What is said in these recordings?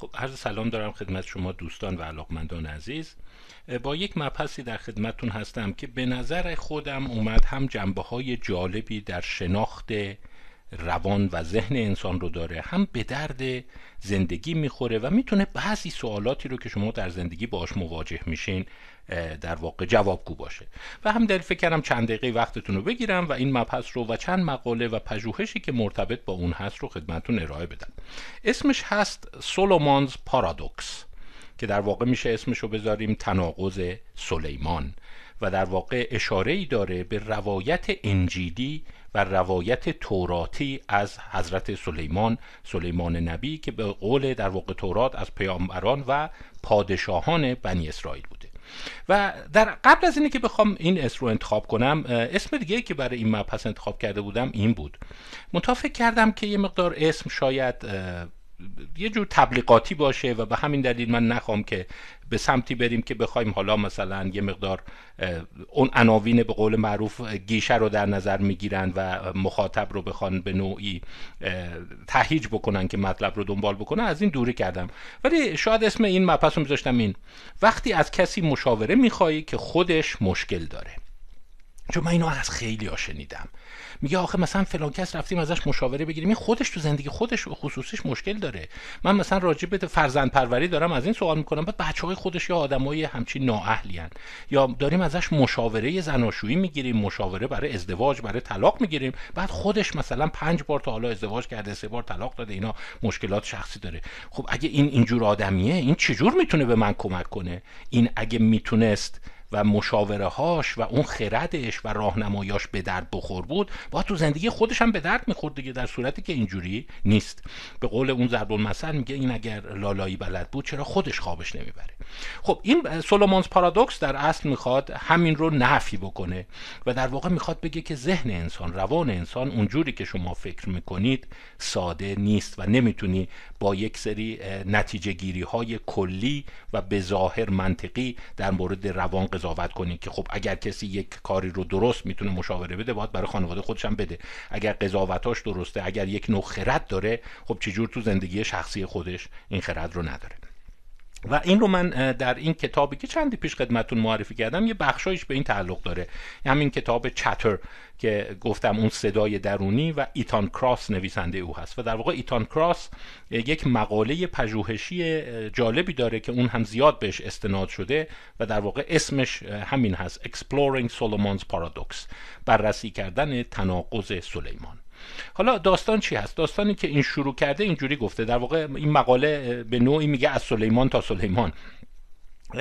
خب سلام دارم خدمت شما دوستان و علاقمندان عزیز با یک مبحثی در خدمتون هستم که به نظر خودم اومد هم جنبه های جالبی در شناخت روان و ذهن انسان رو داره هم به درد زندگی میخوره و میتونه بعضی سوالاتی رو که شما در زندگی باش مواجه میشین در واقع جوابگو باشه و هم دل فکر کردم چند دقیقه وقتتون رو بگیرم و این مبحث رو و چند مقاله و پژوهشی که مرتبط با اون هست رو خدمتون ارائه بدم اسمش هست سولومانز پارادوکس که در واقع میشه اسمش رو بذاریم تناقض سلیمان و در واقع اشاره ای داره به روایت انجیلی و روایت توراتی از حضرت سلیمان سلیمان نبی که به قول در واقع تورات از پیامبران و پادشاهان بنی اسرائیل بوده و در قبل از اینه که بخوام این اسم رو انتخاب کنم اسم دیگه که برای این مبحث انتخاب کرده بودم این بود متافق کردم که یه مقدار اسم شاید یه جور تبلیغاتی باشه و به همین دلیل من نخوام که به سمتی بریم که بخوایم حالا مثلا یه مقدار اون عناوین به قول معروف گیشه رو در نظر میگیرن و مخاطب رو بخوان به نوعی تهیج بکنن که مطلب رو دنبال بکنن از این دوری کردم ولی شاید اسم این مپس رو میذاشتم این وقتی از کسی مشاوره میخوایی که خودش مشکل داره چون من اینو از خیلی ها شنیدم میگه آخه مثلا فلان کس رفتیم ازش مشاوره بگیریم این خودش تو زندگی خودش و خصوصیش مشکل داره من مثلا راجع به فرزند پروری دارم از این سوال میکنم بعد بچه های خودش یا آدمای همچین نااهلی یا داریم ازش مشاوره زناشویی میگیریم مشاوره برای ازدواج برای طلاق میگیریم بعد خودش مثلا پنج بار تا حالا ازدواج کرده سه بار طلاق داده اینا مشکلات شخصی داره خب اگه این اینجور آدمیه این چجور میتونه به من کمک کنه این اگه میتونست و مشاوره هاش و اون خردش و راهنماییاش به درد بخور بود با تو زندگی خودش هم به درد میخورد دیگه در صورتی که اینجوری نیست به قول اون ضرب المثل میگه این اگر لالایی بلد بود چرا خودش خوابش نمیبره خب این سولومونز پارادوکس در اصل میخواد همین رو نفی بکنه و در واقع میخواد بگه که ذهن انسان روان انسان اونجوری که شما فکر میکنید ساده نیست و نمیتونی با یک سری نتیجه گیری های کلی و به ظاهر منطقی در مورد روان قضاوت کنی که خب اگر کسی یک کاری رو درست میتونه مشاوره بده باید برای خانواده خودش هم بده اگر قضاوتاش درسته اگر یک نوع خرد داره خب چجور تو زندگی شخصی خودش این خرد رو نداره و این رو من در این کتابی که چندی پیش خدمتون معرفی کردم یه بخشایش به این تعلق داره همین کتاب چتر که گفتم اون صدای درونی و ایتان کراس نویسنده او هست و در واقع ایتان کراس یک مقاله پژوهشی جالبی داره که اون هم زیاد بهش استناد شده و در واقع اسمش همین هست Exploring Solomon's Paradox بررسی کردن تناقض سلیمان حالا داستان چی هست داستانی که این شروع کرده اینجوری گفته در واقع این مقاله به نوعی میگه از سلیمان تا سلیمان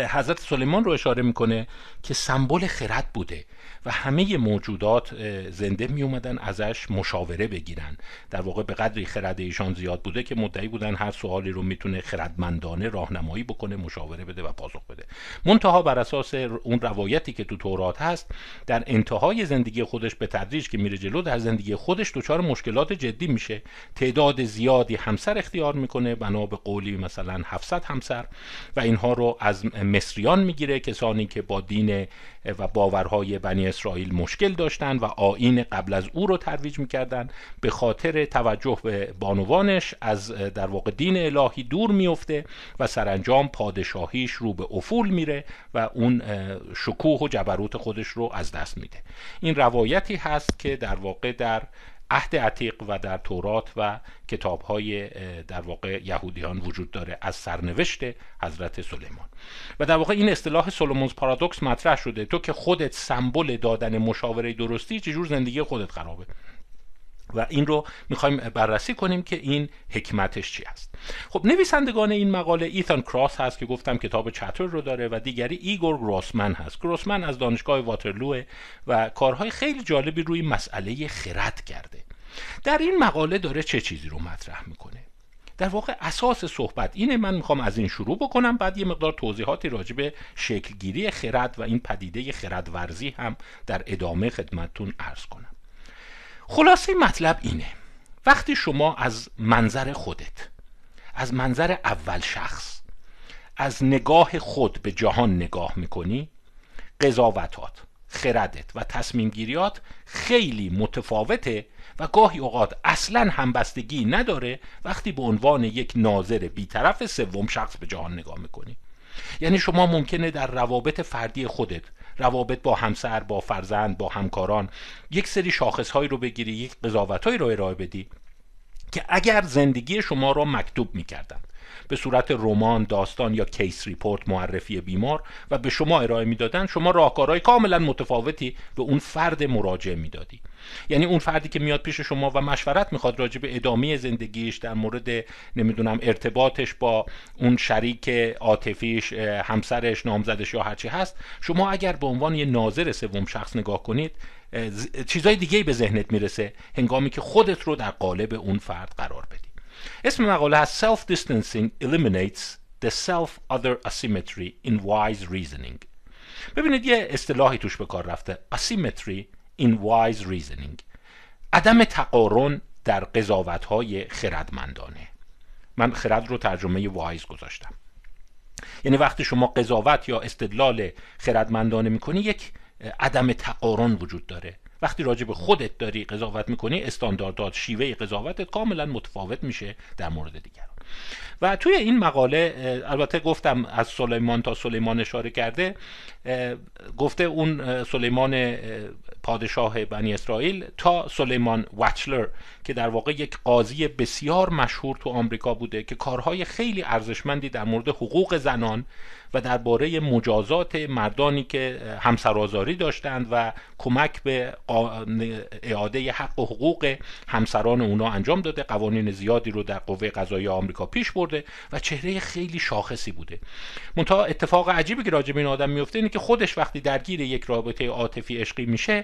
حضرت سلیمان رو اشاره میکنه که سمبل خرد بوده و همه موجودات زنده می اومدن ازش مشاوره بگیرن در واقع به قدری خرد ایشان زیاد بوده که مدعی بودن هر سوالی رو میتونه خردمندانه راهنمایی بکنه مشاوره بده و پاسخ بده منتها بر اساس اون روایتی که تو تورات هست در انتهای زندگی خودش به تدریج که میره جلو در زندگی خودش دچار مشکلات جدی میشه تعداد زیادی همسر اختیار میکنه بنا به قولی مثلا 700 همسر و اینها رو از مصریان میگیره کسانی که با دین و باورهای بنی اسرائیل مشکل داشتند و آین قبل از او رو ترویج میکردن به خاطر توجه به بانوانش از در واقع دین الهی دور میفته و سرانجام پادشاهیش رو به افول میره و اون شکوه و جبروت خودش رو از دست میده این روایتی هست که در واقع در عهد عتیق و در تورات و کتاب های در واقع یهودیان وجود داره از سرنوشت حضرت سلیمان و در واقع این اصطلاح سولومونز پارادوکس مطرح شده تو که خودت سمبل دادن مشاوره درستی چجور زندگی خودت خرابه و این رو میخوایم بررسی کنیم که این حکمتش چی است خب نویسندگان این مقاله ایتان کراس هست که گفتم کتاب چتر رو داره و دیگری ایگور گروسمن هست گروسمن از دانشگاه واترلوه و کارهای خیلی جالبی روی مسئله خرد کرده در این مقاله داره چه چیزی رو مطرح میکنه در واقع اساس صحبت اینه من میخوام از این شروع بکنم بعد یه مقدار توضیحاتی راجع به شکلگیری خرد و این پدیده خردورزی هم در ادامه خدمتتون عرض کنم خلاصه مطلب اینه وقتی شما از منظر خودت از منظر اول شخص از نگاه خود به جهان نگاه میکنی قضاوتات خردت و تصمیم خیلی متفاوته و گاهی اوقات اصلا همبستگی نداره وقتی به عنوان یک ناظر بیطرف سوم شخص به جهان نگاه میکنی یعنی شما ممکنه در روابط فردی خودت روابط با همسر با فرزند با همکاران یک سری شاخص هایی رو بگیری یک قضاوت رو ارائه بدی که اگر زندگی شما را مکتوب میکردند به صورت رمان داستان یا کیس ریپورت معرفی بیمار و به شما ارائه میدادن شما راهکارهای کاملا متفاوتی به اون فرد مراجعه میدادی یعنی اون فردی که میاد پیش شما و مشورت میخواد راجع به ادامه زندگیش در مورد نمیدونم ارتباطش با اون شریک عاطفیش همسرش نامزدش یا هرچی هست شما اگر به عنوان یه ناظر سوم شخص نگاه کنید چیزای دیگه به ذهنت میرسه هنگامی که خودت رو در قالب اون فرد قرار بدی اسم مقاله هست Self Distancing Eliminates the Self-Other Asymmetry in Wise Reasoning ببینید یه اصطلاحی توش به کار رفته Asymmetry in Wise Reasoning عدم تقارن در قضاوت های خردمندانه من خرد رو ترجمه وایز گذاشتم یعنی وقتی شما قضاوت یا استدلال خردمندانه میکنی یک عدم تقارن وجود داره وقتی راجع به خودت داری قضاوت میکنی استانداردات شیوه قضاوتت کاملا متفاوت میشه در مورد دیگران و توی این مقاله البته گفتم از سلیمان تا سلیمان اشاره کرده گفته اون سلیمان پادشاه بنی اسرائیل تا سلیمان وچلر که در واقع یک قاضی بسیار مشهور تو آمریکا بوده که کارهای خیلی ارزشمندی در مورد حقوق زنان و درباره مجازات مردانی که همسرآزاری داشتند و کمک به اعاده حق و حقوق همسران اونا انجام داده قوانین زیادی رو در قوه قضایی آمریکا پیش برده و چهره خیلی شاخصی بوده منتها اتفاق عجیبی که راجب این آدم میفته اینه که خودش وقتی درگیر یک رابطه عاطفی عشقی میشه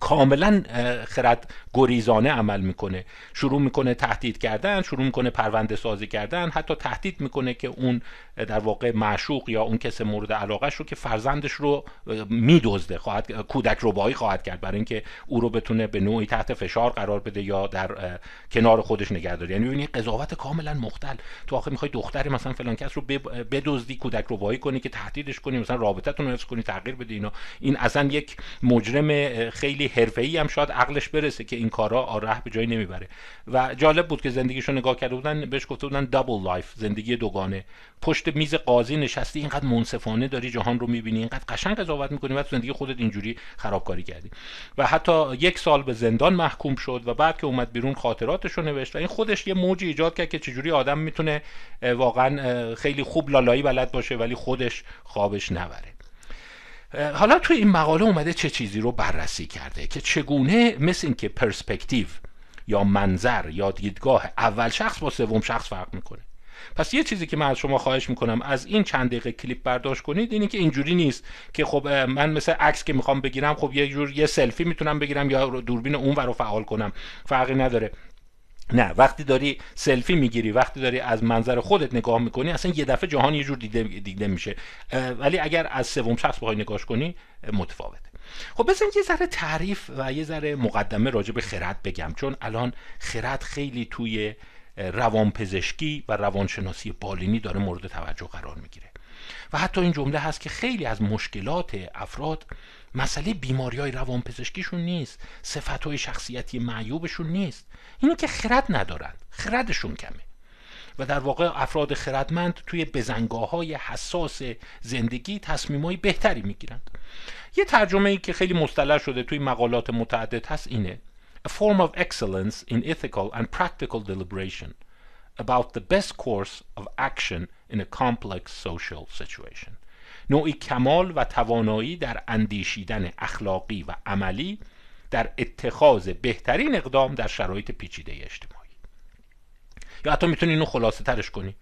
کاملا خرد گریزانه عمل میکنه شروع میکنه تهدید کردن شروع میکنه پرونده سازی کردن حتی تهدید میکنه که اون در واقع معشوق یا اون کس مورد علاقهش رو که فرزندش رو میدزده خواهد کودک ربایی خواهد کرد برای اینکه او رو بتونه به نوعی تحت فشار قرار بده یا در کنار خودش نگه داره یعنی قضاوت کاملا مختل تو آخه میخوای دختر مثلا فلان کس رو بدزدی کودک ربایی کنی که تهدیدش کنی مثلا رابطتون رو کنی تغییر بده اینا این اصلا یک مجرم خیلی خیلی ای هم شاید عقلش برسه که این کارا آره به جایی نمیبره و جالب بود که زندگیشون نگاه کرده بودن بهش گفته بودن دابل لایف زندگی دوگانه پشت میز قاضی نشستی اینقدر منصفانه داری جهان رو میبینی اینقدر قشنگ قضاوت میکنی و زندگی خودت اینجوری خرابکاری کردی و حتی یک سال به زندان محکوم شد و بعد که اومد بیرون خاطراتش رو نوشت و این خودش یه موجی ایجاد کرد که چجوری آدم میتونه واقعا خیلی خوب لالایی بلد باشه ولی خودش خوابش نبره حالا توی این مقاله اومده چه چیزی رو بررسی کرده که چگونه مثل اینکه پرسپکتیو یا منظر یا دیدگاه اول شخص با سوم شخص فرق میکنه پس یه چیزی که من از شما خواهش میکنم از این چند دقیقه کلیپ برداشت کنید اینه که اینجوری نیست که خب من مثل عکس که میخوام بگیرم خب یه جور یه سلفی میتونم بگیرم یا دوربین اون رو فعال کنم فرقی نداره نه وقتی داری سلفی میگیری وقتی داری از منظر خودت نگاه میکنی اصلا یه دفعه جهان یه جور دیده, دیده میشه ولی اگر از سوم شخص بخوای نگاهش کنی متفاوته خب بزن یه ذره تعریف و یه ذره مقدمه راجع به خرد بگم چون الان خرد خیلی توی روانپزشکی و روانشناسی بالینی داره مورد توجه قرار میگیره و حتی این جمله هست که خیلی از مشکلات افراد مسئله بیماری های روان پزشکیشون نیست صفت های شخصیتی معیوبشون نیست اینه که خرد ندارند خردشون کمه و در واقع افراد خردمند توی بزنگاه های حساس زندگی تصمیم های بهتری میگیرند یه ترجمه ای که خیلی مستلح شده توی مقالات متعدد هست اینه A form of excellence in ethical and practical deliberation about the best course of action in a complex social situation نوعی کمال و توانایی در اندیشیدن اخلاقی و عملی در اتخاذ بهترین اقدام در شرایط پیچیده اجتماعی یا حتی میتونی اینو خلاصه ترش کنی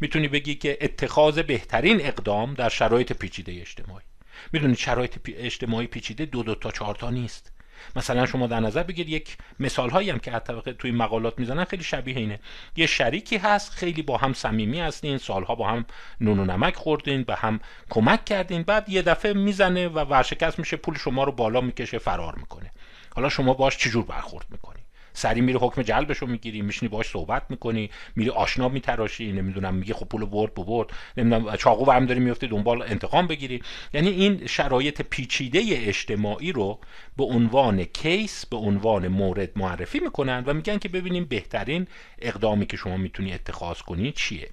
میتونی بگی که اتخاذ بهترین اقدام در شرایط پیچیده اجتماعی میدونی شرایط اجتماعی پیچیده دو دو تا چهار تا نیست مثلا شما در نظر بگیرید یک مثال هایی هم که توی مقالات میزنن خیلی شبیه اینه یه شریکی هست خیلی با هم صمیمی هستین سالها با هم نون و نمک خوردین به هم کمک کردین بعد یه دفعه میزنه و ورشکست میشه پول شما رو بالا میکشه فرار میکنه حالا شما باش چجور برخورد میکنه سری میری حکم جلبشو میگیری میشینی باش صحبت میکنی میری آشنا میتراشی نمیدونم میگه خب پول برد برد نمیدونم چاقو برم داری میفتی دنبال انتقام بگیری یعنی این شرایط پیچیده اجتماعی رو به عنوان کیس به عنوان مورد معرفی میکنن و میگن که ببینیم بهترین اقدامی که شما میتونی اتخاذ کنی چیه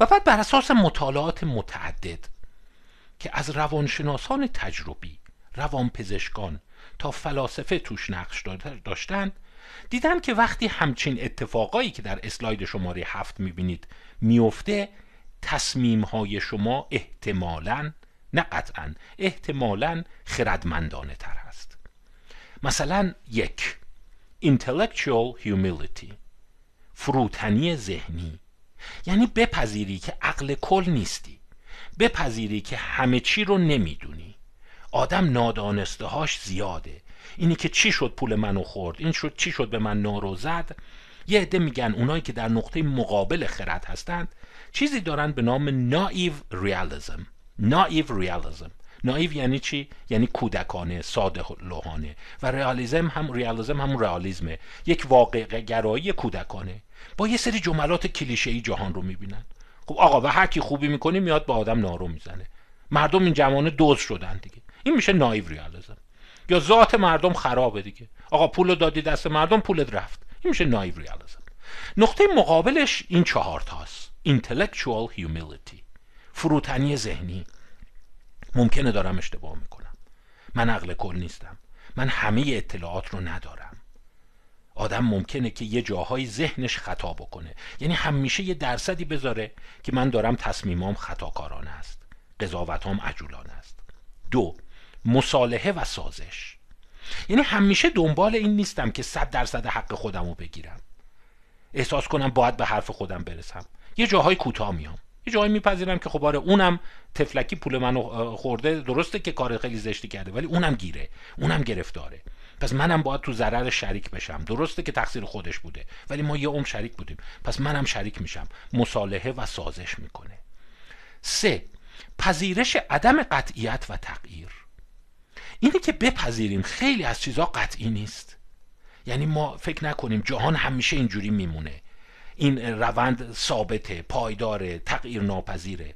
و بعد بر اساس مطالعات متعدد که از روانشناسان تجربی پزشکان تا فلاسفه توش نقش داشتن دیدن که وقتی همچین اتفاقایی که در اسلاید شماره هفت میبینید میفته تصمیم های شما احتمالا نه قطعا احتمالا خردمندانه تر هست مثلا یک intellectual humility فروتنی ذهنی یعنی بپذیری که عقل کل نیستی بپذیری که همه چی رو نمیدونی آدم نادانسته هاش زیاده اینی که چی شد پول منو خورد این شد چی شد به من نارو زد یه عده میگن اونایی که در نقطه مقابل خرد هستند چیزی دارن به نام نایو ریالیزم نایو ریالیزم نایو یعنی چی یعنی کودکانه ساده لوحانه و ریالیزم هم ریالیزم هم ریالیزمه یک واقع گرایی کودکانه با یه سری جملات کلیشه ای جهان رو میبینن خب آقا و هر کی خوبی میکنی میاد به آدم نارو میزنه مردم این جوانه دوز شدن دیگه این میشه نایو ریالیزم یا ذات مردم خرابه دیگه آقا پول دادی دست مردم پولت رفت این میشه نایو ریالیزم نقطه مقابلش این چهار تاست intellectual humility فروتنی ذهنی ممکنه دارم اشتباه میکنم من عقل کل نیستم من همه اطلاعات رو ندارم آدم ممکنه که یه جاهای ذهنش خطا بکنه یعنی همیشه یه درصدی بذاره که من دارم تصمیمام خطاکارانه است قضاوتام عجولانه است دو مصالحه و سازش یعنی همیشه دنبال این نیستم که صد درصد حق خودم رو بگیرم احساس کنم باید به حرف خودم برسم یه جاهای کوتاه میام یه جایی میپذیرم که خب آره اونم تفلکی پول منو خورده درسته که کار خیلی زشتی کرده ولی اونم گیره اونم گرفتاره پس منم باید تو ضرر شریک بشم درسته که تقصیر خودش بوده ولی ما یه عمر شریک بودیم پس منم شریک میشم مصالحه و سازش میکنه سه پذیرش عدم قطعیت و تغییر اینه که بپذیریم خیلی از چیزها قطعی نیست یعنی ما فکر نکنیم جهان همیشه اینجوری میمونه این روند ثابته پایداره تغییر ناپذیره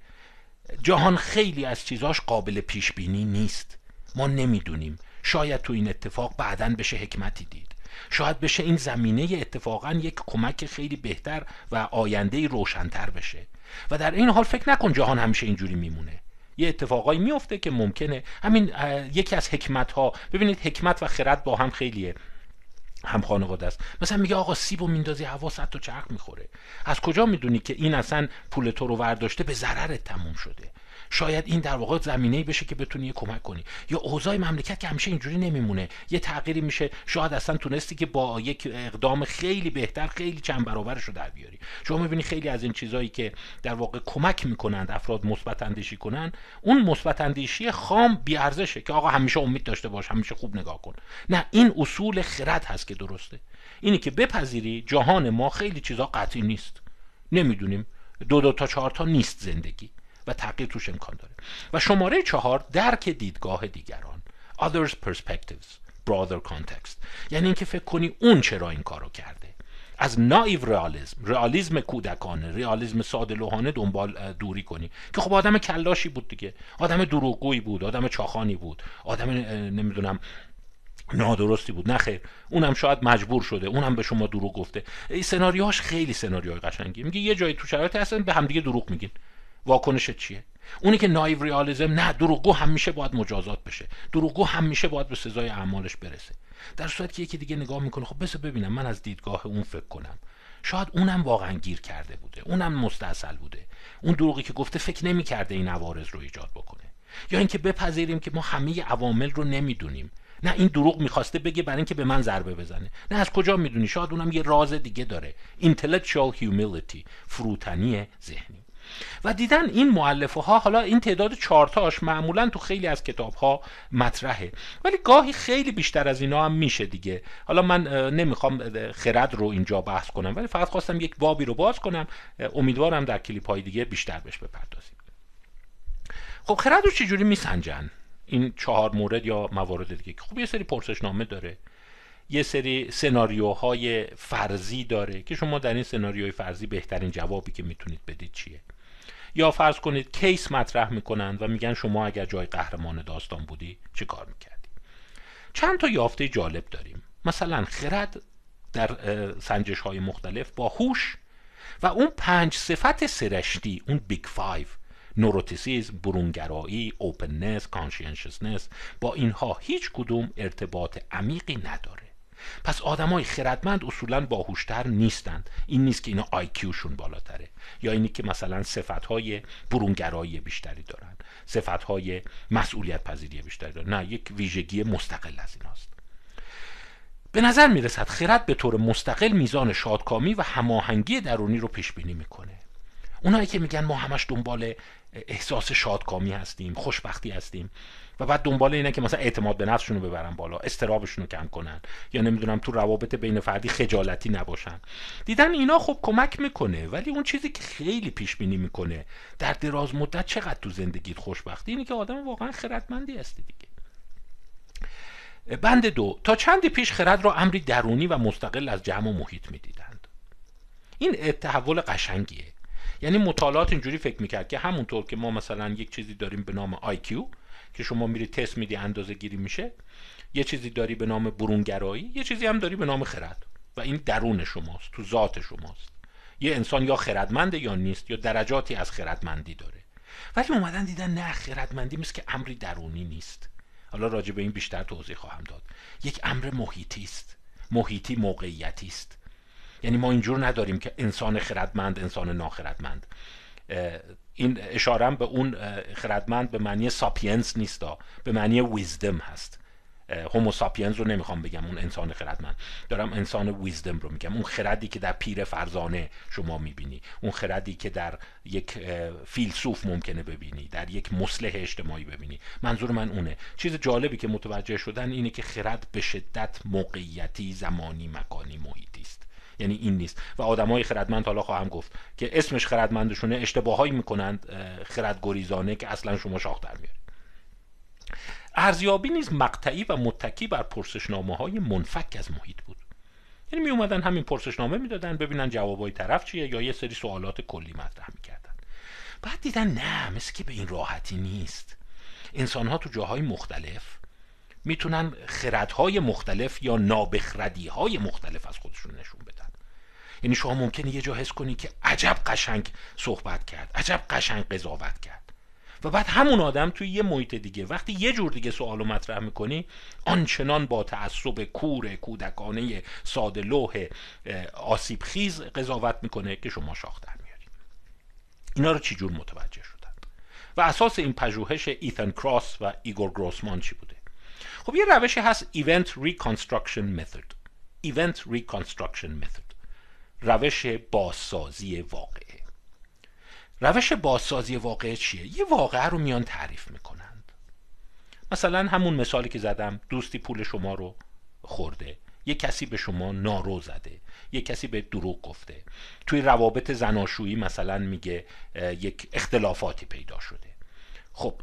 جهان خیلی از چیزاش قابل پیش بینی نیست ما نمیدونیم شاید تو این اتفاق بعدا بشه حکمتی دید شاید بشه این زمینه اتفاقا یک کمک خیلی بهتر و آینده روشنتر بشه و در این حال فکر نکن جهان همیشه اینجوری میمونه یه اتفاقایی میفته که ممکنه همین یکی از حکمت ها ببینید حکمت و خرد با هم خیلی هم خانواده است مثلا میگه آقا و میندازی هوا صد تا چرخ میخوره از کجا میدونی که این اصلا پول تو رو ورداشته به ضررت تموم شده شاید این در واقع زمینه بشه که بتونی کمک کنی یا اوضاع مملکت که همیشه اینجوری نمیمونه یه تغییری میشه شاید اصلا تونستی که با یک اقدام خیلی بهتر خیلی چند برابرش رو در بیاری شما میبینی خیلی از این چیزهایی که در واقع کمک میکنند افراد مثبت اندیشی کنن اون مثبت اندیشی خام بی ارزشه که آقا همیشه امید داشته باش همیشه خوب نگاه کن نه این اصول خرد هست که درسته اینه که بپذیری جهان ما خیلی چیزا قطعی نیست نمیدونیم دو دو تا چهار تا نیست زندگی و تغییر توش امکان داره و شماره چهار درک دیدگاه دیگران others perspectives broader context یعنی اینکه فکر کنی اون چرا این کارو کرده از نایو رئالیسم رئالیسم کودکانه رئالیسم ساده لوحانه دنبال دوری کنی که خب آدم کلاشی بود دیگه آدم دروغگویی بود آدم چاخانی بود آدم نمیدونم نادرستی بود نخیر اونم شاید مجبور شده اونم به شما دروغ گفته این سناریوهاش خیلی سناریوهای قشنگی میگه یه جایی تو شرایط هستن به همدیگه دروغ میگین واکنش چیه اونی که نایو ریالیزم نه دروغگو همیشه باید مجازات بشه دروغگو همیشه باید به سزای اعمالش برسه در صورتی که یکی دیگه نگاه میکنه خب بس ببینم من از دیدگاه اون فکر کنم شاید اونم واقعا گیر کرده بوده اونم مستاصل بوده اون دروغی که گفته فکر نمیکرده این عوارض رو ایجاد بکنه یا اینکه بپذیریم که ما همه عوامل رو نمیدونیم نه این دروغ میخواسته بگه برای اینکه به من ضربه بزنه نه از کجا میدونی شاید اونم یه راز دیگه داره intellectual humility فروتنی ذهنی و دیدن این معلفه ها حالا این تعداد چارتاش معمولا تو خیلی از کتاب ها مطرحه ولی گاهی خیلی بیشتر از اینا هم میشه دیگه حالا من نمیخوام خرد رو اینجا بحث کنم ولی فقط خواستم یک بابی رو باز کنم امیدوارم در کلیپ های دیگه بیشتر بهش بپردازیم خب خرد رو چجوری میسنجن این چهار مورد یا موارد دیگه خب یه سری پرسشنامه داره یه سری سناریوهای فرضی داره که شما در این سناریوی فرضی بهترین جوابی که میتونید بدید چیه یا فرض کنید کیس مطرح میکنند و میگن شما اگر جای قهرمان داستان بودی چه کار میکردی چند تا یافته جالب داریم مثلا خرد در سنجش های مختلف با هوش و اون پنج صفت سرشتی اون بیگ فایو نوروتیسیزم برونگرایی اوپننس کانشینشسنس با اینها هیچ کدوم ارتباط عمیقی نداره پس آدمای خردمند اصولا باهوشتر نیستند این نیست که اینا آیکیوشون بالاتره یا اینی که مثلا های برونگرایی بیشتری دارن های مسئولیت پذیری بیشتری دارن نه یک ویژگی مستقل از ایناست به نظر میرسد خرد به طور مستقل میزان شادکامی و هماهنگی درونی رو پیش بینی میکنه اونایی که میگن ما همش دنبال احساس شادکامی هستیم خوشبختی هستیم و بعد دنبال اینه که مثلا اعتماد به نفسشون رو ببرن بالا استرابشون رو کم کنن یا نمیدونم تو روابط بین فردی خجالتی نباشن دیدن اینا خب کمک میکنه ولی اون چیزی که خیلی پیش بینی میکنه در دراز مدت چقدر تو زندگیت خوشبختی اینه که آدم واقعا خردمندی هستی دیگه بند دو تا چندی پیش خرد را امری درونی و مستقل از جمع و محیط میدیدند این تحول قشنگیه یعنی مطالعات اینجوری فکر میکرد که همونطور که ما مثلا یک چیزی داریم به نام IQ که شما میری تست میدی اندازه گیری میشه یه چیزی داری به نام برونگرایی یه چیزی هم داری به نام خرد و این درون شماست تو ذات شماست یه انسان یا خردمنده یا نیست یا درجاتی از خردمندی داره ولی اومدن دیدن نه خردمندی مثل که امری درونی نیست حالا راجع به این بیشتر توضیح خواهم داد یک امر محیطی است محیطی موقعیتی است یعنی ما اینجور نداریم که انسان خردمند انسان ناخردمند این اشارم به اون خردمند به معنی ساپینس نیست به معنی ویزدم هست هوموساپینس رو نمیخوام بگم اون انسان خردمند دارم انسان ویزدم رو میگم اون خردی که در پیر فرزانه شما میبینی اون خردی که در یک فیلسوف ممکنه ببینی در یک مسلح اجتماعی ببینی منظور من اونه چیز جالبی که متوجه شدن اینه که خرد به شدت موقعیتی زمانی مکانی محیطی است یعنی این نیست و آدمای خردمند حالا خواهم گفت که اسمش خردمندشونه اشتباهایی میکنند خردگریزانه که اصلا شما شاخ در میارید ارزیابی نیز مقطعی و متکی بر پرسشنامه های منفک از محیط بود یعنی می اومدن همین پرسشنامه میدادن ببینن جوابای طرف چیه یا یه سری سوالات کلی مطرح میکردن بعد دیدن نه مثل که به این راحتی نیست انسان ها تو جاهای مختلف میتونن خردهای مختلف یا نابخردی های مختلف از خودشون نشون بدن یعنی شما ممکنه یه جا حس کنی که عجب قشنگ صحبت کرد عجب قشنگ قضاوت کرد و بعد همون آدم توی یه محیط دیگه وقتی یه جور دیگه سوال رو مطرح میکنی آنچنان با تعصب کور کودکانه ساده لوح آسیب خیز قضاوت میکنه که شما شاخ در میاری اینا رو چی جور متوجه شدن و اساس این پژوهش ایتن کراس و ایگور گروسمان چی بود خب یه روشی هست Event Reconstruction Method Event Reconstruction Method روش بازسازی واقعه روش بازسازی واقعه چیه؟ یه واقعه رو میان تعریف میکنند مثلا همون مثالی که زدم دوستی پول شما رو خورده یه کسی به شما نارو زده یه کسی به دروغ گفته توی روابط زناشویی مثلا میگه یک اختلافاتی پیدا شده خب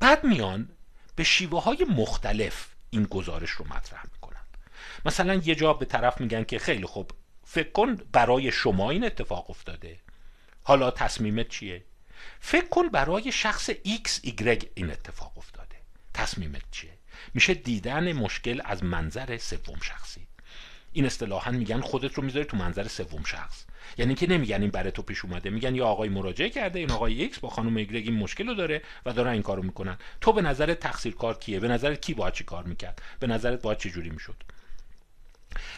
بعد میان به شیوه های مختلف این گزارش رو مطرح میکنن مثلا یه جا به طرف میگن که خیلی خوب فکر کن برای شما این اتفاق افتاده حالا تصمیمت چیه فکر کن برای شخص X Y این اتفاق افتاده تصمیمت چیه میشه دیدن مشکل از منظر سوم شخصی این اصطلاحا میگن خودت رو میذاری تو منظر سوم شخص یعنی که نمیگن این برای تو پیش اومده میگن یا آقای مراجعه کرده این آقای ایکس با خانم ایگرگ این مشکل رو داره و دارن این کارو میکنن تو به نظر کار کیه به نظر کی باید چی کار میکرد به نظرت باید چه جوری میشد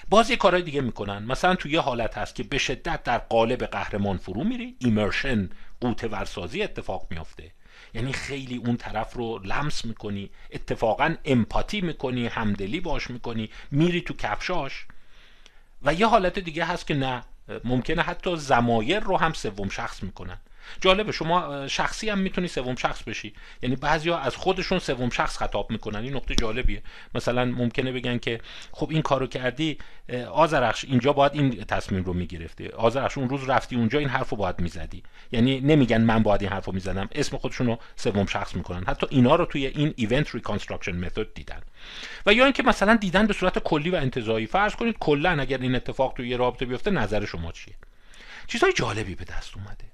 باز یه کارهای دیگه میکنن مثلا تو یه حالت هست که به شدت در قالب قهرمان فرو میری ایمرشن قوطه ورسازی اتفاق میافته یعنی خیلی اون طرف رو لمس میکنی اتفاقا امپاتی میکنی همدلی باش میکنی میری تو کفشاش و یه حالت دیگه هست که نه ممکنه حتی زمایر رو هم سوم شخص میکنن جالبه شما شخصی هم میتونی سوم شخص بشی یعنی بعضیا از خودشون سوم شخص خطاب میکنن این نقطه جالبیه مثلا ممکنه بگن که خب این کارو کردی آذرخش اینجا باید این تصمیم رو میگرفتی آذرخش اون روز رفتی اونجا این حرفو باید میزدی یعنی نمیگن من باید این حرفو میزدم اسم خودشون رو سوم شخص میکنن حتی اینا رو توی این ایونت ریکانستراکشن متد دیدن و یا اینکه مثلا دیدن به صورت کلی و انتزاعی فرض کنید کلا اگر این اتفاق توی یه رابطه بیفته نظر شما چیه چیزهای جالبی به دست اومده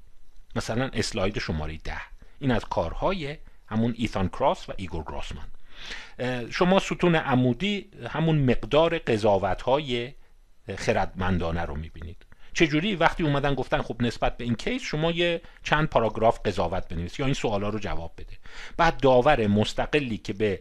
مثلا اسلاید شماره ده این از کارهای همون ایثان کراس و ایگور گراسمن شما ستون عمودی همون مقدار قضاوت های خردمندانه رو میبینید چجوری وقتی اومدن گفتن خب نسبت به این کیس شما یه چند پاراگراف قضاوت بنویس یا این سوالا رو جواب بده بعد داور مستقلی که به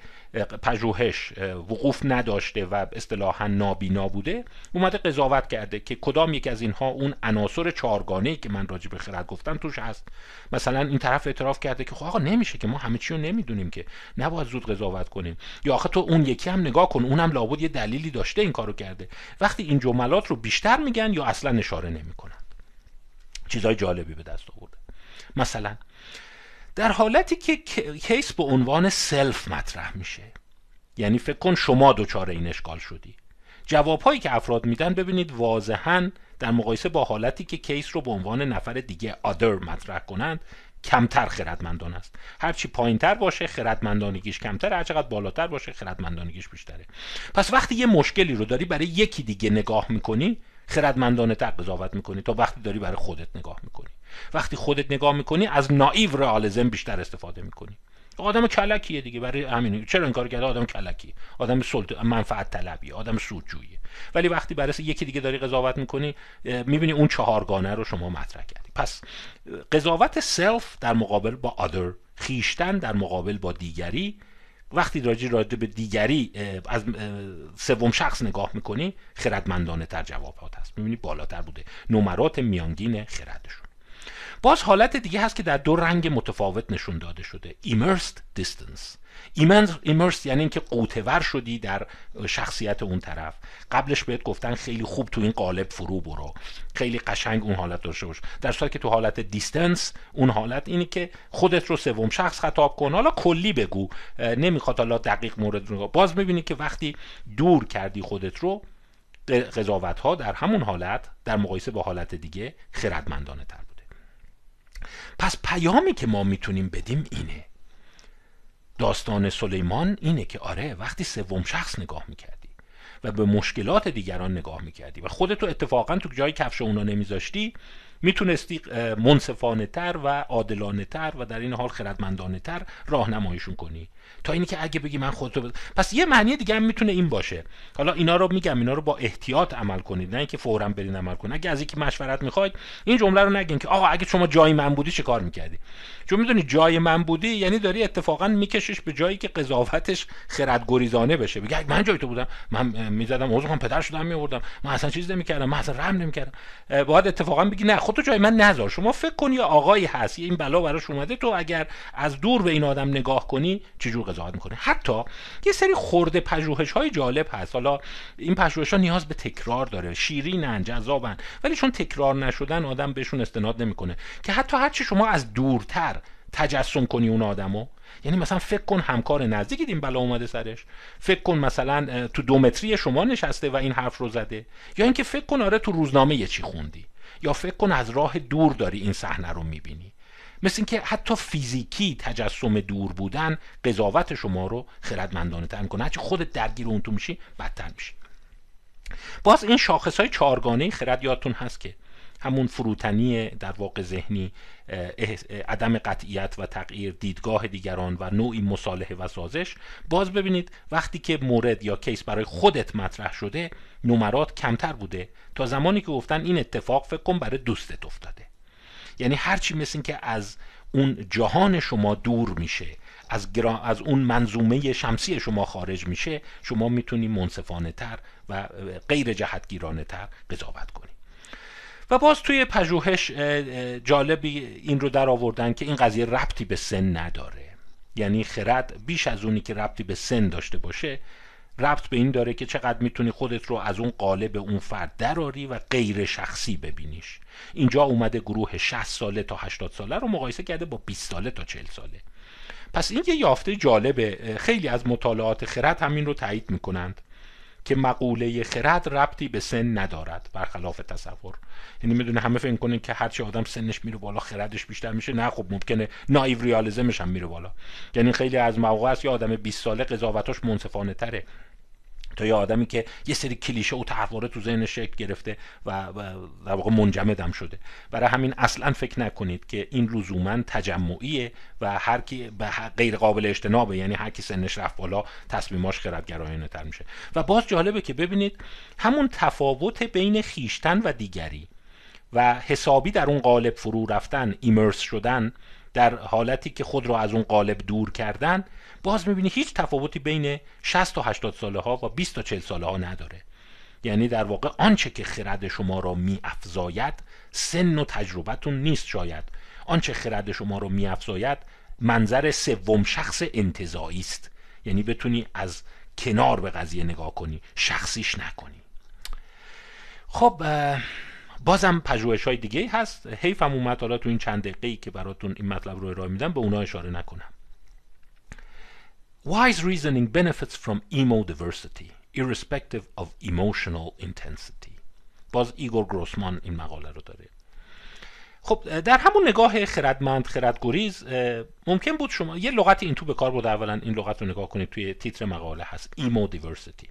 پژوهش وقوف نداشته و اصطلاحا نابینا بوده اومده قضاوت کرده که کدام یک از اینها اون عناصر چهارگانه که من راجع به خرد گفتم توش هست مثلا این طرف اعتراف کرده که خب آقا نمیشه که ما همه چی رو نمیدونیم که نباید زود قضاوت کنیم یا آخه تو اون یکی هم نگاه کن اونم لابد یه دلیلی داشته این کارو کرده وقتی این جملات رو بیشتر میگن یا اصلا اشاره کنند چیزهای جالبی به دست آورده مثلا در حالتی که کیس به عنوان سلف مطرح میشه یعنی فکر کن شما دچار این اشکال شدی جوابهایی که افراد میدن ببینید واضحا در مقایسه با حالتی که کیس رو به عنوان نفر دیگه آدر مطرح کنند کمتر خردمندان است هرچی پایین تر باشه خردمندانگیش کمتر هر چقدر بالاتر باشه خردمندانگیش بیشتره پس وقتی یه مشکلی رو داری برای یکی دیگه نگاه میکنی خردمندانه تر قضاوت میکنی تا وقتی داری برای خودت نگاه میکنی وقتی خودت نگاه میکنی از نایو رئالیزم بیشتر استفاده میکنی آدم کلکیه دیگه برای همین چرا این کار کرده آدم کلکی آدم سلط... منفعت طلبی آدم سودجویی ولی وقتی برای یکی دیگه داری قضاوت میکنی میبینی اون چهارگانه رو شما مطرح کردی پس قضاوت سلف در مقابل با آدر خیشتن در مقابل با دیگری وقتی راجی راجع به دیگری از سوم شخص نگاه میکنی خردمندانه تر جوابات هست میبینی بالاتر بوده نمرات میانگین خردشون باز حالت دیگه هست که در دو رنگ متفاوت نشون داده شده immersed distance ایمرس یعنی اینکه قوتور شدی در شخصیت اون طرف قبلش بهت گفتن خیلی خوب تو این قالب فرو برو خیلی قشنگ اون حالت داشته باش در صورتی که تو حالت دیستنس اون حالت اینه که خودت رو سوم شخص خطاب کن حالا کلی بگو نمیخواد حالا دقیق مورد رو باز میبینی که وقتی دور کردی خودت رو قضاوت ها در همون حالت در مقایسه با حالت دیگه خردمندانه تر بوده پس پیامی که ما میتونیم بدیم اینه داستان سلیمان اینه که آره وقتی سوم شخص نگاه میکردی و به مشکلات دیگران نگاه میکردی و خودتو اتفاقا تو جای کفش اونا نمیذاشتی میتونستی منصفانه تر و عادلانه تر و در این حال خردمندانه تر راهنماییشون کنی تا اینی که اگه بگی من خودتو بزن پس یه معنی دیگه هم میتونه این باشه حالا اینا رو میگم اینا رو با احتیاط عمل کنید نه اینکه فورا برین عمل کنید اگه از یکی مشورت میخواید این جمله رو نگین که آقا اگه شما جای من بودی چه کار میکردی چون میدونی جای من بودی یعنی داری اتفاقا میکشش به جایی که قضاوتش خردگریزانه بشه میگه من جای تو بودم من میزدم عضو پدر شدم میوردم من اصلا چیز نمیکردم من اصلا رحم نمیکردم بعد اتفاقا بگی نه خودتو جای من نذار شما فکر کنی یا هست این بلا براش اومده تو اگر از دور به این آدم نگاه کنی چجور جور قضاوت میکنه حتی یه سری خورده پژوهش های جالب هست حالا این پژوهش ها نیاز به تکرار داره شیرینن جذابن ولی چون تکرار نشدن آدم بهشون استناد نمیکنه که حتی هرچی شما از دورتر تجسم کنی اون آدمو یعنی مثلا فکر کن همکار نزدیکید این بلا اومده سرش فکر کن مثلا تو متری شما نشسته و این حرف رو زده یا اینکه فکر کن آره تو روزنامه یه چی خوندی یا فکر کن از راه دور داری این صحنه رو میبینی مثل اینکه حتی فیزیکی تجسم دور بودن قضاوت شما رو خردمندانه تر میکنه هرچی خودت درگیر اون تو میشی بدتر میشی باز این شاخص های چارگانه خرد یادتون هست که همون فروتنی در واقع ذهنی عدم قطعیت و تغییر دیدگاه دیگران و نوعی مصالحه و سازش باز ببینید وقتی که مورد یا کیس برای خودت مطرح شده نمرات کمتر بوده تا زمانی که گفتن این اتفاق فکر کن برای دوستت افتاده یعنی هرچی مثل این که از اون جهان شما دور میشه از, از اون منظومه شمسی شما خارج میشه شما میتونی منصفانه تر و غیر جهتگیرانه تر قضاوت کنید و باز توی پژوهش جالبی این رو در آوردن که این قضیه ربطی به سن نداره یعنی خرد بیش از اونی که ربطی به سن داشته باشه ربط به این داره که چقدر میتونی خودت رو از اون قالب اون فرد دراری و غیر شخصی ببینیش اینجا اومده گروه 60 ساله تا 80 ساله رو مقایسه کرده با 20 ساله تا 40 ساله پس این یه یافته جالبه خیلی از مطالعات خرد همین رو تایید میکنند که مقوله خرد ربطی به سن ندارد برخلاف تصور یعنی میدونه همه فکر کنین که هرچی آدم سنش میره بالا خردش بیشتر میشه نه خب ممکنه نایو ریالیزمش هم میره بالا یعنی خیلی از موقع است یه آدم 20 ساله قضاوتاش منصفانه تره تا یه آدمی که یه سری کلیشه و تحواره تو ذهن شکل گرفته و در واقع منجمدم شده برای همین اصلا فکر نکنید که این لزوما تجمعیه و هر کی به غیر قابل اجتنابه یعنی هر کی سنش رفت بالا تصمیماش خردگرایانه تر میشه و باز جالبه که ببینید همون تفاوت بین خیشتن و دیگری و حسابی در اون قالب فرو رفتن ایمرس شدن در حالتی که خود را از اون قالب دور کردن باز میبینی هیچ تفاوتی بین 60 تا 80 ساله ها و 20 تا 40 ساله ها نداره یعنی در واقع آنچه که خرد شما را میافزاید سن و تجربتون نیست شاید آنچه خرد شما را میافزاید منظر سوم شخص انتظایی است یعنی بتونی از کنار به قضیه نگاه کنی شخصیش نکنی خب بازم پژوهش های دیگه هست حیفم اومد حالا تو این چند دقیقی که براتون این مطلب رو ارائه میدم به اونا اشاره نکنم Wise reasoning benefits from emo diversity, irrespective of emotional intensity. باز ایگور گروسمان این مقاله رو داره خب در همون نگاه خردمند خردگریز ممکن بود شما یه لغت این تو به کار بود اولا این لغت رو نگاه کنید توی تیتر مقاله هست ایمو دیورسیتی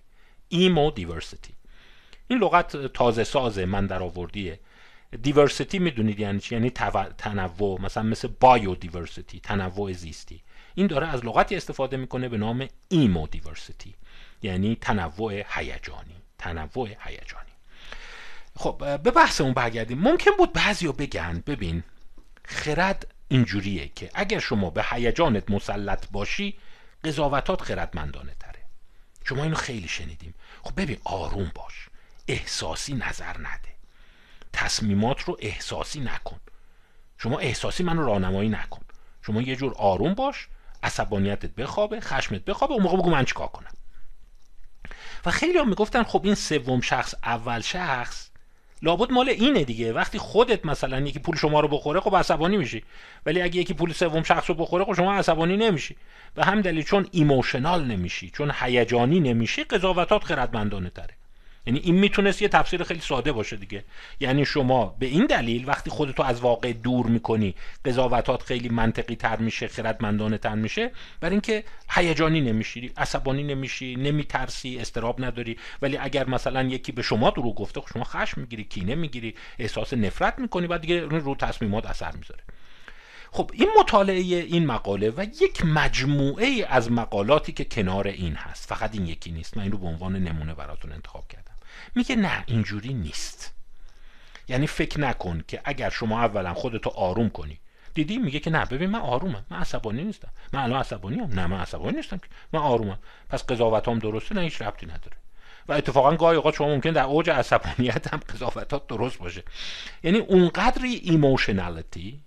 ایمو دیورسیتی این لغت تازه ساز من در آوردیه دیورسیتی میدونید یعنی چی یعنی تنوع مثلا مثل بایو دیورسیتی تنوع زیستی این داره از لغتی استفاده میکنه به نام ایمو دیورسیتی یعنی تنوع هیجانی تنوع هیجانی خب به اون برگردیم ممکن بود بعضیا بگن ببین خرد اینجوریه که اگر شما به هیجانت مسلط باشی قضاوتات خردمندانه تره شما اینو خیلی شنیدیم خب ببین آروم باش احساسی نظر نده تصمیمات رو احساسی نکن شما احساسی من رو راهنمایی نکن شما یه جور آروم باش عصبانیتت بخوابه خشمت بخوابه اون موقع بگو من چیکار کنم و خیلی هم میگفتن خب این سوم شخص اول شخص لابد مال اینه دیگه وقتی خودت مثلا یکی پول شما رو بخوره خب عصبانی میشی ولی اگه یکی پول سوم شخص رو بخوره خب شما عصبانی نمیشی به هم دلیل چون ایموشنال نمیشی چون هیجانی نمیشی قضاوتات خردمندانه تره یعنی این میتونست یه تفسیر خیلی ساده باشه دیگه یعنی شما به این دلیل وقتی خودتو از واقع دور میکنی قضاوتات خیلی منطقی تر میشه خردمندانه تر میشه برای اینکه هیجانی نمیشی عصبانی نمیشی نمیترسی استراب نداری ولی اگر مثلا یکی به شما دروغ گفته خب شما خشم میگیری کینه میگیری احساس نفرت میکنی و دیگه رو تصمیمات اثر میذاره خب این مطالعه این مقاله و یک مجموعه از مقالاتی که کنار این هست فقط این یکی نیست من این رو به عنوان نمونه براتون انتخاب کردم میگه نه اینجوری نیست یعنی فکر نکن که اگر شما اولا خودتو آروم کنی دیدی میگه که نه ببین من آرومم من عصبانی نیستم من الان عصبانی هم نه من عصبانی نیستم که من آرومم پس قضاوتام درسته نه هیچ ربطی نداره و اتفاقا گاهی اوقات شما ممکن در اوج عصبانیت هم قضاوتات درست باشه یعنی اونقدری ایموشنالیتی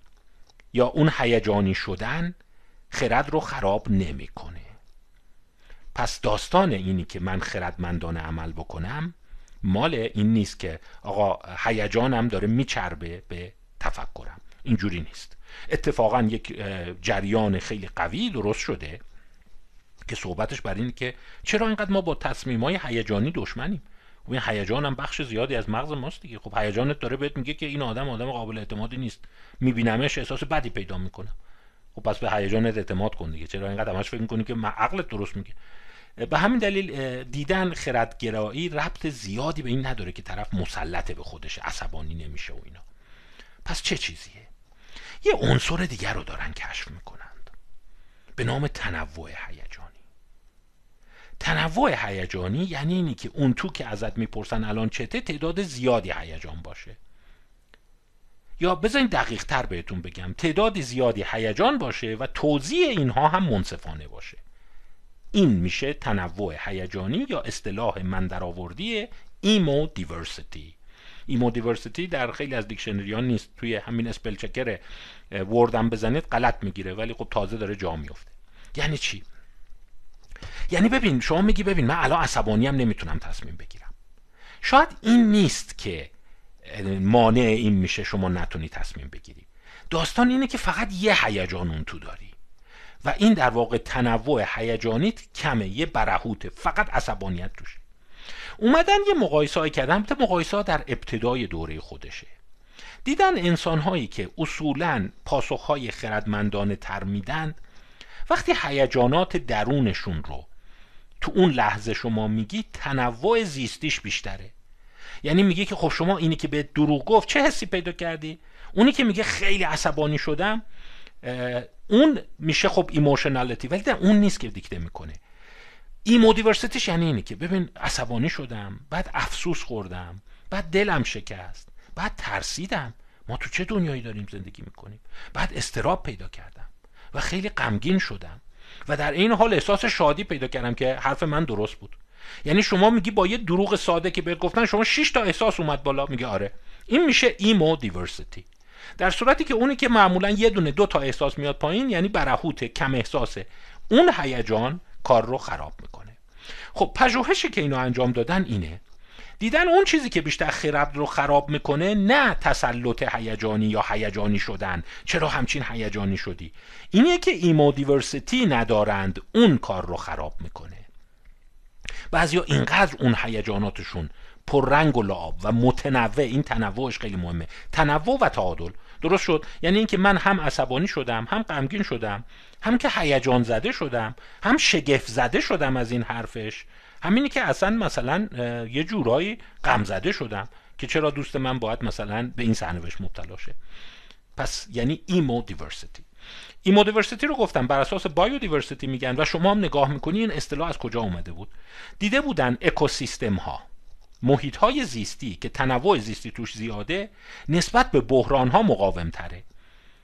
یا اون هیجانی شدن خرد رو خراب نمیکنه پس داستان اینی که من خردمندانه عمل بکنم مال این نیست که آقا هیجانم داره میچربه به تفکرم اینجوری نیست اتفاقا یک جریان خیلی قوی درست شده که صحبتش بر این که چرا اینقدر ما با تصمیم های هیجانی دشمنیم خب این هیجان هم بخش زیادی از مغز ماست دیگه خب هیجانت داره بهت میگه که این آدم آدم قابل اعتمادی نیست میبینمش احساس بدی پیدا میکنم خب پس به هیجانت اعتماد کن دیگه چرا اینقدر همش فکر میکنی که عقلت درست میگه به همین دلیل دیدن خردگرایی ربط زیادی به این نداره که طرف مسلطه به خودش عصبانی نمیشه و اینا پس چه چیزیه یه عنصر دیگر رو دارن کشف میکنند به نام تنوع هیجانی تنوع هیجانی یعنی اینی که اون تو که ازت میپرسن الان چته تعداد زیادی هیجان باشه یا بذارین دقیق تر بهتون بگم تعداد زیادی هیجان باشه و توضیح اینها هم منصفانه باشه این میشه تنوع هیجانی یا اصطلاح من درآوردی ایمو دیورسیتی ایمو دیورسیتی در خیلی از دیکشنری ها نیست توی همین اسپل چکر وردم بزنید غلط میگیره ولی خب تازه داره جا میفته یعنی چی یعنی ببین شما میگی ببین من الان عصبانی هم نمیتونم تصمیم بگیرم شاید این نیست که مانع این میشه شما نتونی تصمیم بگیری داستان اینه که فقط یه هیجان اون تو داری و این در واقع تنوع هیجانیت کمه یه برهوته فقط عصبانیت توشه اومدن یه مقایسه کردن تا مقایسه در ابتدای دوره خودشه دیدن انسان هایی که اصولا پاسخ های خردمندانه تر میدن وقتی هیجانات درونشون رو تو اون لحظه شما میگی تنوع زیستیش بیشتره یعنی میگه که خب شما اینی که به دروغ گفت چه حسی پیدا کردی اونی که میگه خیلی عصبانی شدم اون میشه خب ایموشنالیتی ولی در اون نیست که دیکته میکنه ایمودیورسیتیش یعنی اینه که ببین عصبانی شدم بعد افسوس خوردم بعد دلم شکست بعد ترسیدم ما تو چه دنیایی داریم زندگی میکنیم بعد استراب پیدا کردم و خیلی غمگین شدم و در این حال احساس شادی پیدا کردم که حرف من درست بود یعنی شما میگی با یه دروغ ساده که بهت گفتن شما 6 تا احساس اومد بالا میگه آره این میشه ایمو دیورسیتی در صورتی که اونی که معمولا یه دونه دو تا احساس میاد پایین یعنی برهوت کم احساسه اون هیجان کار رو خراب میکنه خب پژوهشی که اینو انجام دادن اینه دیدن اون چیزی که بیشتر خرد رو خراب میکنه نه تسلط هیجانی یا هیجانی شدن چرا همچین هیجانی شدی اینه که ایمو دیورسیتی ندارند اون کار رو خراب میکنه بعضیا اینقدر اون هیجاناتشون رنگ و لعاب و متنوع این تنوعش خیلی مهمه تنوع و تعادل درست شد یعنی اینکه من هم عصبانی شدم هم غمگین شدم هم که هیجان زده شدم هم شگفت زده شدم از این حرفش همینی که اصلا مثلا یه جورایی غم زده شدم که چرا دوست من باید مثلا به این سرنوشت مبتلا شه پس یعنی ایمو دیورسیتی ایمو دیورسیتی رو گفتم بر اساس بایو دیورسیتی میگن و شما هم نگاه میکنی این اصطلاح از کجا اومده بود دیده بودن اکوسیستم ها محیط های زیستی که تنوع زیستی توش زیاده نسبت به بحران ها مقاوم تره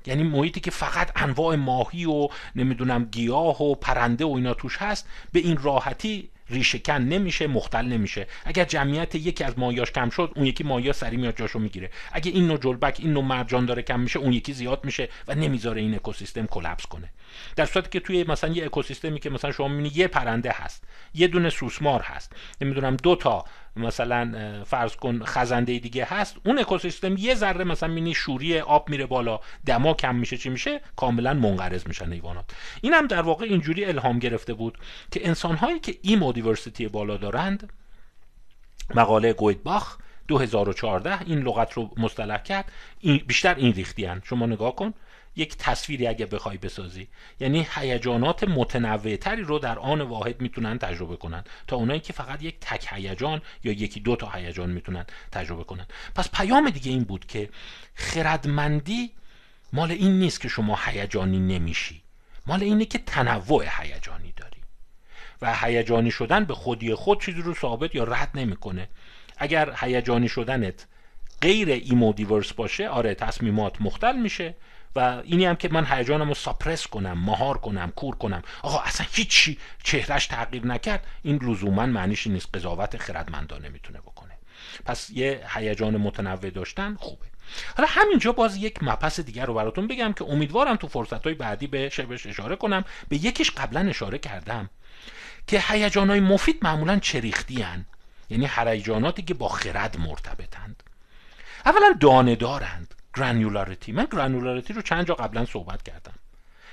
یعنی محیطی که فقط انواع ماهی و نمیدونم گیاه و پرنده و اینا توش هست به این راحتی ریشهکن نمیشه مختل نمیشه اگر جمعیت یکی از مایاش کم شد اون یکی مایا سری میاد جاشو میگیره اگه این نوع جلبک این نوع مرجان داره کم میشه اون یکی زیاد میشه و نمیذاره این اکوسیستم کلپس کنه در صورتی که توی مثلا یه اکوسیستمی که مثلا شما میبینی یه پرنده هست یه دونه سوسمار هست نمیدونم دو تا مثلا فرض کن خزنده دیگه هست اون اکوسیستم یه ذره مثلا مینی شوری آب میره بالا دما کم میشه چی میشه کاملا منقرض میشن حیوانات این هم در واقع اینجوری الهام گرفته بود که انسان هایی که مودیورسیتی بالا دارند مقاله گویدباخ 2014 این لغت رو مصطلح کرد بیشتر این ریختی شما نگاه کن یک تصویری اگه بخوای بسازی یعنی هیجانات متنوعتری رو در آن واحد میتونن تجربه کنن تا اونایی که فقط یک تک هیجان یا یکی دو تا هیجان میتونن تجربه کنن پس پیام دیگه این بود که خردمندی مال این نیست که شما هیجانی نمیشی مال اینه که تنوع هیجانی داری و هیجانی شدن به خودی خود چیزی رو ثابت یا رد نمیکنه اگر هیجانی شدنت غیر ایمودیورس باشه آره تصمیمات مختل میشه و اینی هم که من هیجانم رو ساپرس کنم مهار کنم کور کنم آقا اصلا هیچی چهرش تغییر نکرد این لزوما معنیش نیست قضاوت خردمندانه میتونه بکنه پس یه هیجان متنوع داشتن خوبه حالا همینجا باز یک مپس دیگر رو براتون بگم که امیدوارم تو فرصت های بعدی به شبش اشاره کنم به یکیش قبلا اشاره کردم که هیجان های مفید معمولا چریختی هن. یعنی هیجاناتی که با خرد مرتبطند اولا دانه دارند گرانولاریتی من گرانولاریتی رو چند جا قبلا صحبت کردم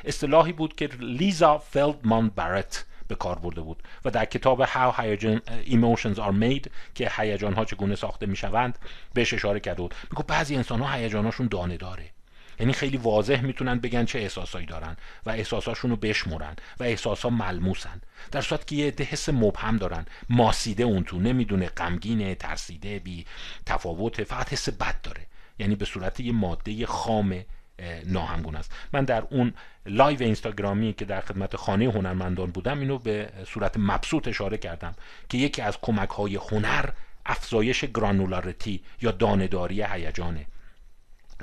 اصطلاحی بود که لیزا فلدمان بارت به کار برده بود و در کتاب How uh, Emotions Are Made که هیجان ها چگونه ساخته میشوند، شوند بهش اشاره کرده بود میگو بعضی انسان ها هیجان دانه داره یعنی خیلی واضح میتونن بگن چه احساسایی دارن و احساساشون رو بشمرن و احساسا ملموسن در صورت که یه حس مبهم دارن ماسیده اون تو نمیدونه غمگینه ترسیده بی تفاوت فقط حس بد داره یعنی به صورت یه ماده خام ناهمگون است من در اون لایو اینستاگرامی که در خدمت خانه هنرمندان بودم اینو به صورت مبسوط اشاره کردم که یکی از کمک های هنر افزایش گرانولارتی یا دانداری هیجانه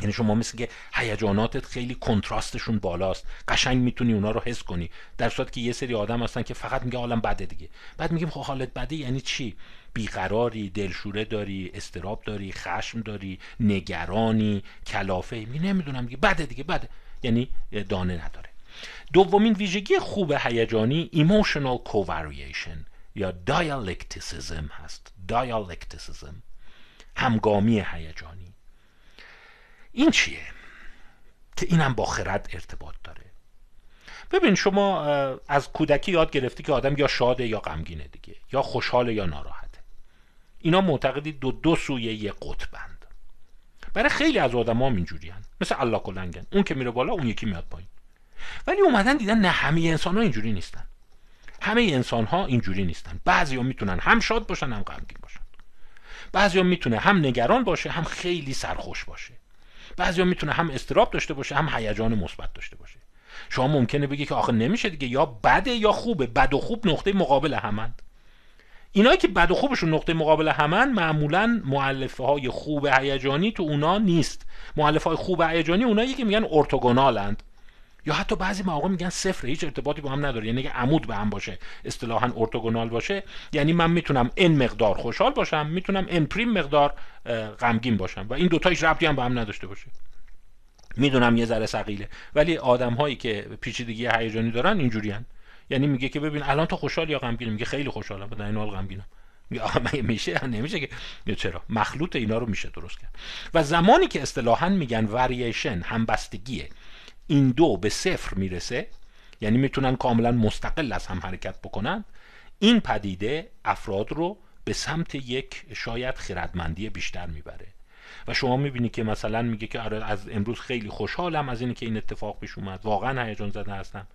یعنی شما مثل که هیجاناتت خیلی کنتراستشون بالاست قشنگ میتونی اونا رو حس کنی در صورتی که یه سری آدم هستن که فقط میگه حالم بده دیگه بعد میگیم خب حالت بده یعنی چی بیقراری دلشوره داری استراب داری خشم داری نگرانی کلافه می نمیدونم دیگه بده دیگه بده یعنی دانه نداره دومین ویژگی خوب هیجانی ایموشنال کوواریشن یا دیالکتیسیسم هست دیالکتیسیسم همگامی هیجانی این چیه که اینم با خرد ارتباط داره ببین شما از کودکی یاد گرفتی که آدم یا شاده یا غمگینه دیگه یا خوشحاله یا ناراحته اینا معتقدی دو دو سویه یه قطبند برای خیلی از آدمام اینجوری مثل الله کلنگن اون که میره بالا اون یکی میاد پایین ولی اومدن دیدن نه همه انسان ها اینجوری نیستن همه انسان ها اینجوری نیستن بعضی ها میتونن هم شاد باشن هم غمگین باشن بعضی ها میتونه هم نگران باشه هم خیلی سرخوش باشه بعضیا میتونه هم استراب داشته باشه هم هیجان مثبت داشته باشه شما ممکنه بگی که آخه نمیشه دیگه یا بده یا خوبه بد و خوب نقطه مقابل همند اینایی که بد و خوبشون نقطه مقابل همند معمولا معلفه های خوب هیجانی تو اونا نیست معلفه های خوب هیجانی اونایی که میگن ارتوگونالند یا حتی بعضی مواقع میگن صفره هیچ ارتباطی با هم نداره یعنی اگه عمود به هم باشه اصطلاحا ارتوگونال باشه یعنی من میتونم این مقدار خوشحال باشم میتونم n پریم مقدار غمگین باشم و این دوتا هیچ ربطی هم به هم نداشته باشه میدونم یه ذره سقیله ولی آدم هایی که پیچیدگی هیجانی دارن اینجوریان یعنی میگه که ببین الان تو خوشحال یا غمگین میگه خیلی خوشحالم در این غمگینم نمیشه که چرا مخلوط اینا رو میشه درست کرد و زمانی که اصطلاحا میگن وریشن همبستگیه این دو به صفر میرسه یعنی میتونن کاملا مستقل از هم حرکت بکنن این پدیده افراد رو به سمت یک شاید خردمندی بیشتر میبره و شما میبینی که مثلا میگه که آره از امروز خیلی خوشحالم از اینکه این اتفاق پیش اومد واقعا هیجان زده هستم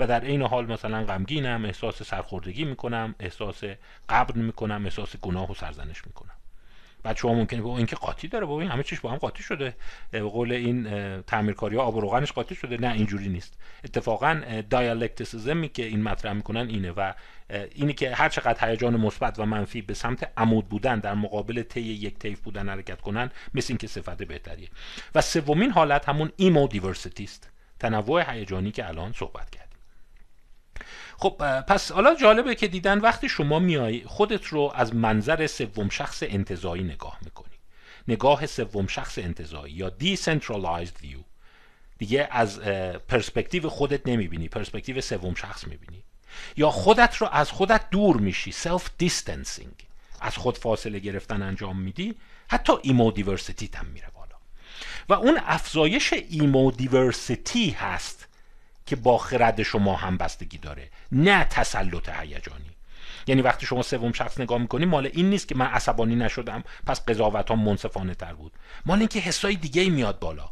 و در عین حال مثلا غمگینم احساس سرخوردگی میکنم احساس قبر میکنم احساس گناه و سرزنش میکنم بچه‌ها ممکنه با اینکه قاطی داره بابا این همه چیش با هم قاطی شده به قول این تعمیرکاری ها آب و روغنش قاطی شده نه اینجوری نیست اتفاقا دیالکتیسیزمی که این مطرح میکنن اینه و اینی که هر چقدر هیجان مثبت و منفی به سمت عمود بودن در مقابل طی یک طیف بودن حرکت کنن مثل اینکه صفت بهتریه و سومین حالت همون ایمو دیورسیتی است تنوع هیجانی که الان صحبت کرد خب پس حالا جالبه که دیدن وقتی شما میای خودت رو از منظر سوم شخص انتظایی نگاه میکنی نگاه سوم شخص انتظایی یا decentralized view دیگه از پرسپکتیو خودت نمیبینی پرسپکتیو سوم شخص میبینی یا خودت رو از خودت دور میشی self distancing از خود فاصله گرفتن انجام میدی حتی ایمو دیورسیتی هم میره بالا و اون افزایش ایمو دیورسیتی هست که با خرد شما هم بستگی داره نه تسلط هیجانی یعنی وقتی شما سوم شخص نگاه میکنی مال این نیست که من عصبانی نشدم پس قضاوت ها منصفانه تر بود مال اینکه حسای دیگه ای میاد بالا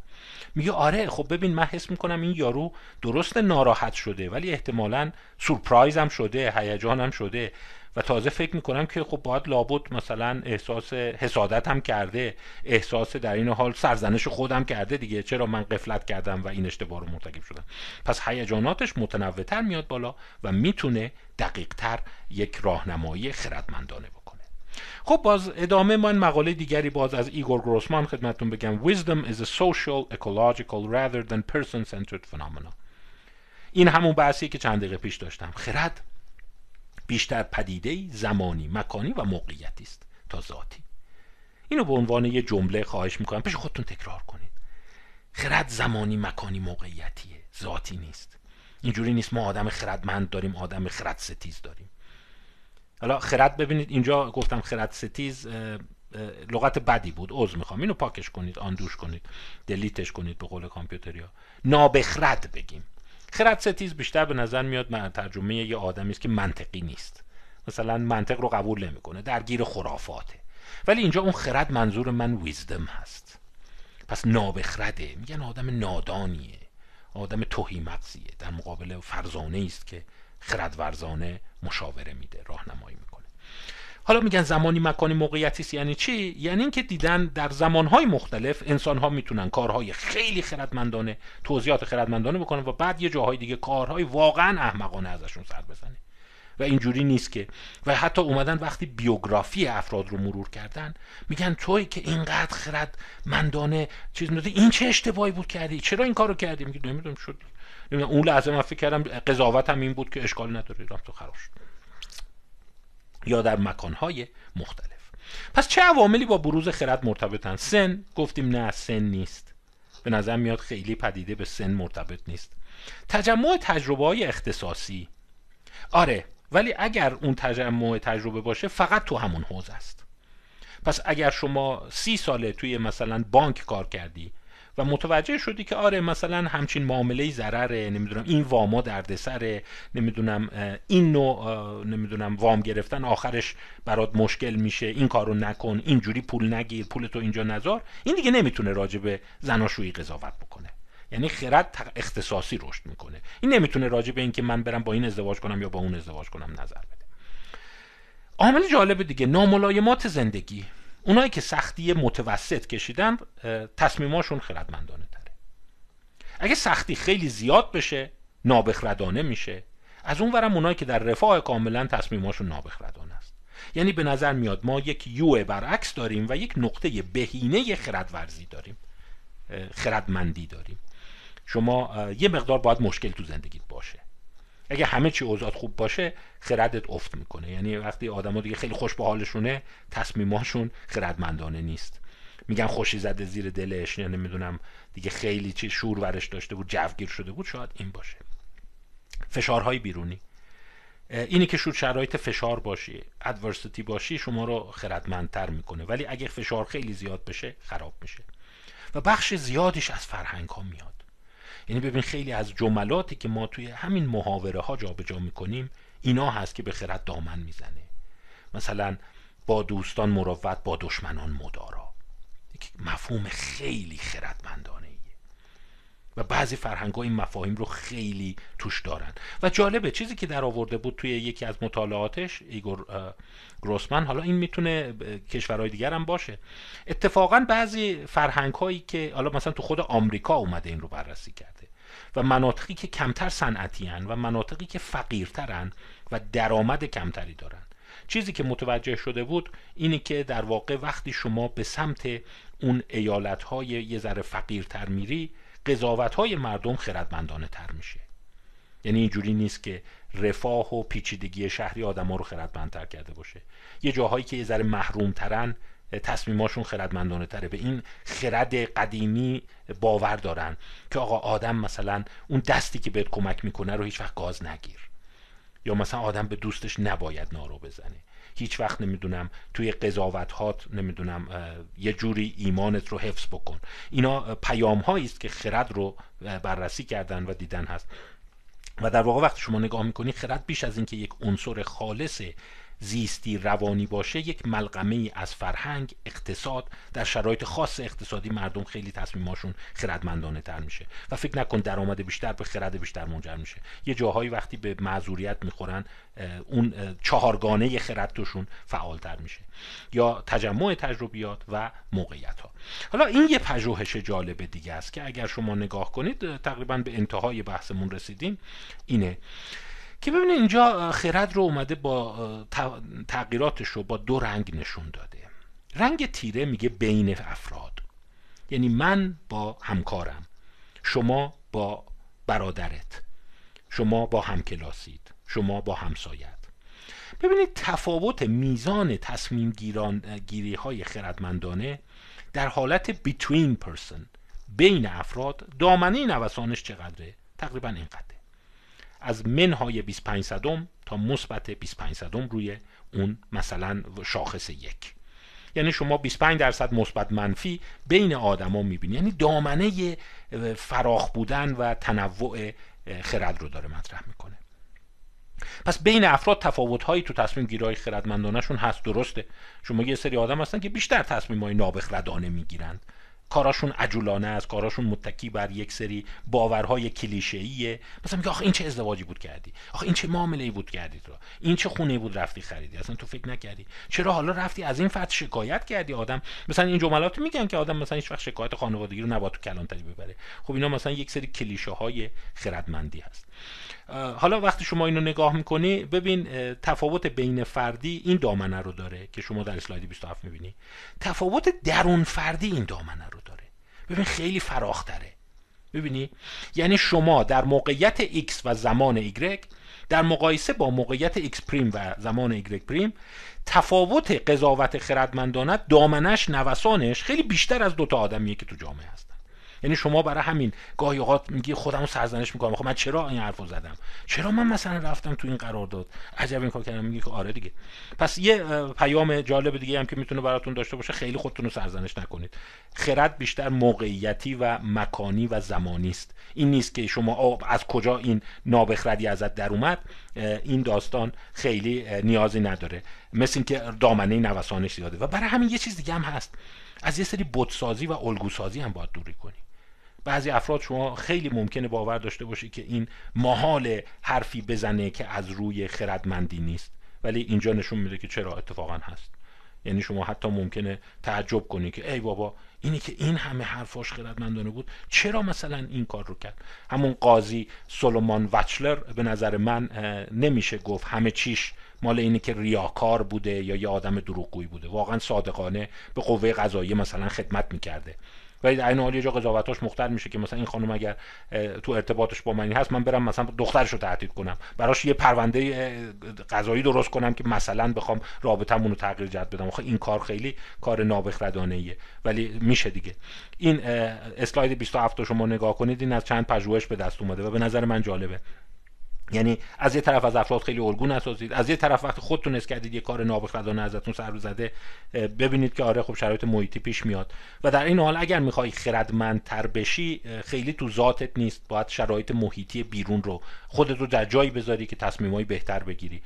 میگه آره خب ببین من حس میکنم این یارو درست ناراحت شده ولی احتمالا سورپرایز هم شده هیجانم شده و تازه فکر میکنم که خب باید لابد مثلا احساس حسادت هم کرده احساس در این حال سرزنش خودم کرده دیگه چرا من قفلت کردم و این اشتباه رو مرتکب شدم پس هیجاناتش متنوعتر میاد بالا و میتونه دقیقتر یک راهنمایی خردمندانه بکنه خب باز ادامه من مقاله دیگری باز از ایگور گروسمان خدمتتون بگم Wisdom is a social, ecological rather than person-centered phenomenon این همون بحثی که چند دقیقه پیش داشتم خرد بیشتر پدیده زمانی مکانی و موقعیتی است تا ذاتی اینو به عنوان یه جمله خواهش میکنم پیش خودتون تکرار کنید خرد زمانی مکانی موقعیتیه ذاتی نیست اینجوری نیست ما آدم خردمند داریم آدم خرد ستیز داریم حالا خرد ببینید اینجا گفتم خرد ستیز لغت بدی بود عذر میخوام اینو پاکش کنید آندوش کنید دلیتش کنید به قول کامپیوتریا نابخرد بگیم خرد ستیز بیشتر به نظر میاد من ترجمه یه آدمی است که منطقی نیست مثلا منطق رو قبول نمیکنه درگیر خرافاته ولی اینجا اون خرد منظور من ویزدم هست پس نابخرده میگن آدم نادانیه آدم توهی مغزیه در مقابل فرزانه است که خردورزانه مشاوره میده راهنمایی میکنه حالا میگن زمانی مکانی موقعیتی یعنی چی یعنی اینکه دیدن در زمانهای مختلف انسانها میتونن کارهای خیلی خردمندانه توضیحات خردمندانه بکنن و بعد یه جاهای دیگه کارهای واقعا احمقانه ازشون سر بزنه و اینجوری نیست که و حتی اومدن وقتی بیوگرافی افراد رو مرور کردن میگن توی که اینقدر خرد مندانه چیز میدادی این چه اشتباهی بود کردی چرا این کارو کردی میگه نمیدونم شد نمیدونم اون لحظه من فکر کردم قضاوتم این بود که اشکال نداره خراب شد یا در مکانهای مختلف پس چه عواملی با بروز خرد مرتبطن سن گفتیم نه سن نیست به نظر میاد خیلی پدیده به سن مرتبط نیست تجمع تجربه های اختصاصی آره ولی اگر اون تجمع تجربه باشه فقط تو همون حوزه است پس اگر شما سی ساله توی مثلا بانک کار کردی و متوجه شدی که آره مثلا همچین معامله ضرره نمیدونم این واما دردسره نمیدونم این نوع نمیدونم وام گرفتن آخرش برات مشکل میشه این کارو نکن اینجوری پول نگیر پول تو اینجا نزار این دیگه نمیتونه راجب زناشویی قضاوت بکنه یعنی خرد اختصاصی رشد میکنه این نمیتونه راجب به اینکه من برم با این ازدواج کنم یا با اون ازدواج کنم نظر بده عامل جالب دیگه ناملایمات زندگی اونایی که سختی متوسط کشیدن تصمیماشون خردمندانه تره اگه سختی خیلی زیاد بشه نابخردانه میشه از اون ورم اونایی که در رفاه کاملا تصمیماشون نابخردانه است یعنی به نظر میاد ما یک یو برعکس داریم و یک نقطه بهینه خردورزی داریم خردمندی داریم شما یه مقدار باید مشکل تو زندگیت باشه اگه همه چی اوضاع خوب باشه خردت افت میکنه یعنی وقتی آدما دیگه خیلی خوش به حالشونه تصمیماشون خردمندانه نیست میگن خوشی زده زیر دلش یعنی نمیدونم دیگه خیلی چی شور ورش داشته بود جوگیر شده بود شاید این باشه فشارهای بیرونی اینی که شور شرایط فشار باشی ادورسیتی باشی شما رو خردمندتر میکنه ولی اگه فشار خیلی زیاد بشه خراب میشه و بخش زیادیش از فرهنگ ها میاد یعنی ببین خیلی از جملاتی که ما توی همین محاوره ها جابجا میکنیم اینا هست که به خرد دامن میزنه مثلا با دوستان مروت با دشمنان مدارا یک مفهوم خیلی خردمندانه و بعضی فرهنگ این مفاهیم رو خیلی توش دارن و جالبه چیزی که در آورده بود توی یکی از مطالعاتش ایگور گروسمن حالا این میتونه کشورهای دیگر هم باشه اتفاقا بعضی فرهنگ هایی که حالا مثلا تو خود آمریکا اومده این رو بررسی کرد و مناطقی که کمتر صنعتی و مناطقی که فقیرترن و درآمد کمتری دارند چیزی که متوجه شده بود اینه که در واقع وقتی شما به سمت اون ایالت های یه ذره فقیرتر میری قضاوت های مردم خردمندانه تر میشه یعنی اینجوری نیست که رفاه و پیچیدگی شهری ها رو خردمندتر کرده باشه یه جاهایی که یه ذره محرومترن تصمیماشون خردمندانه تره به این خرد قدیمی باور دارن که آقا آدم مثلا اون دستی که بهت کمک میکنه رو هیچ وقت گاز نگیر یا مثلا آدم به دوستش نباید نارو بزنه هیچ وقت نمیدونم توی قضاوت هات نمیدونم یه جوری ایمانت رو حفظ بکن اینا پیام است که خرد رو بررسی کردن و دیدن هست و در واقع وقتی شما نگاه میکنی خرد بیش از اینکه یک عنصر خالص زیستی روانی باشه یک ملغمه از فرهنگ اقتصاد در شرایط خاص اقتصادی مردم خیلی تصمیماشون خردمندانه تر میشه و فکر نکن درآمد بیشتر به خرد بیشتر منجر میشه یه جاهایی وقتی به معذوریت میخورن اون چهارگانه خرد توشون فعالتر میشه یا تجمع تجربیات و موقعیت ها حالا این یه پژوهش جالب دیگه است که اگر شما نگاه کنید تقریبا به انتهای بحثمون رسیدیم اینه که ببینید اینجا خرد رو اومده با تغییراتش رو با دو رنگ نشون داده رنگ تیره میگه بین افراد یعنی من با همکارم شما با برادرت شما با همکلاسید شما با همسایت ببینید تفاوت میزان تصمیم گیران، گیری های خردمندانه در حالت between person بین افراد دامنه نوسانش چقدره؟ تقریبا اینقدر از منهای 25 صدم تا مثبت 25 صدم روی اون مثلا شاخص یک یعنی شما 25 درصد مثبت منفی بین آدما میبینی یعنی دامنه فراخ بودن و تنوع خرد رو داره مطرح میکنه پس بین افراد تفاوت هایی تو تصمیم گیرای خردمندانشون هست درسته شما یه سری آدم هستن که بیشتر تصمیم های نابخردانه میگیرند کاراشون عجولانه است کاراشون متکی بر یک سری باورهای ایه مثلا میگه آخه این چه ازدواجی بود کردی آخه این چه معامله‌ای بود کردی تو این چه خونه بود رفتی خریدی اصلا تو فکر نکردی چرا حالا رفتی از این فرد شکایت کردی آدم مثلا این جملات میگن که آدم مثلا هیچ وقت شکایت خانوادگی رو نباید تو کلانتری ببره خب اینا مثلا یک سری کلیشه های خردمندی هست حالا وقتی شما اینو نگاه میکنی ببین تفاوت بین فردی این دامنه رو داره که شما در اسلاید 27 میبینی تفاوت درون فردی این دامنه رو داره ببین خیلی فراختره ببینی یعنی شما در موقعیت x و زمان y در مقایسه با موقعیت x پریم و زمان y پریم تفاوت قضاوت خردمندانه دامنش نوسانش خیلی بیشتر از دوتا آدمیه که تو جامعه هست یعنی شما برای همین گاهی اوقات میگی خودم سرزنش میکنم خب من چرا این حرفو زدم چرا من مثلا رفتم تو این قرار داد عجب این کار کردم میگی که آره دیگه پس یه پیام جالب دیگه هم که میتونه براتون داشته باشه خیلی خودتون رو سرزنش نکنید خرد بیشتر موقعیتی و مکانی و زمانی است این نیست که شما از کجا این نابخردی ازت در اومد این داستان خیلی نیازی نداره مثل اینکه دامنه نوسانش زیاده و برای همین یه چیز دیگه هم هست از یه سری بودسازی و الگوسازی هم باید دوری کنیم بعضی افراد شما خیلی ممکنه باور داشته باشی که این محال حرفی بزنه که از روی خردمندی نیست ولی اینجا نشون میده که چرا اتفاقا هست یعنی شما حتی ممکنه تعجب کنی که ای بابا اینی که این همه حرفاش خردمندانه بود چرا مثلا این کار رو کرد همون قاضی سولومان وچلر به نظر من نمیشه گفت همه چیش مال اینه که ریاکار بوده یا یه آدم دروغگویی بوده واقعا صادقانه به قوه قضایی مثلا خدمت میکرده ولی در عین حال یه جا قضاوتاش مختل میشه که مثلا این خانم اگر تو ارتباطش با من هست من برم مثلا دخترش رو تهدید کنم براش یه پرونده قضایی درست کنم که مثلا بخوام رابطه‌مون رو تغییر جد بدم خب این کار خیلی کار نابخردانه ایه ولی میشه دیگه این اسلاید 27 شما نگاه کنید این از چند پژوهش به دست اومده و به نظر من جالبه یعنی از یه طرف از افراد خیلی الگو نسازید از یه طرف وقت خودتون اس کردید یه کار نابخردانه ازتون سر زده ببینید که آره خب شرایط محیطی پیش میاد و در این حال اگر میخوای خردمندتر بشی خیلی تو ذاتت نیست باید شرایط محیطی بیرون رو خودت رو در جایی بذاری که تصمیمایی بهتر بگیری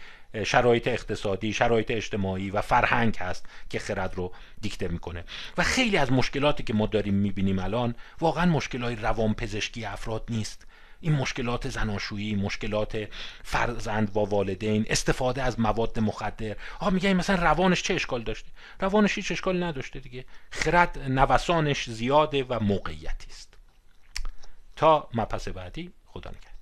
شرایط اقتصادی شرایط اجتماعی و فرهنگ هست که خرد رو دیکته میکنه و خیلی از مشکلاتی که ما داریم میبینیم الان واقعا مشکلهای روانپزشکی افراد نیست این مشکلات زناشویی مشکلات فرزند با والدین استفاده از مواد مخدر ها میگه مثلا روانش چه اشکال داشته روانش هیچ اشکال نداشته دیگه خرد نوسانش زیاده و موقعیتی است تا مپس بعدی خدا نگهدار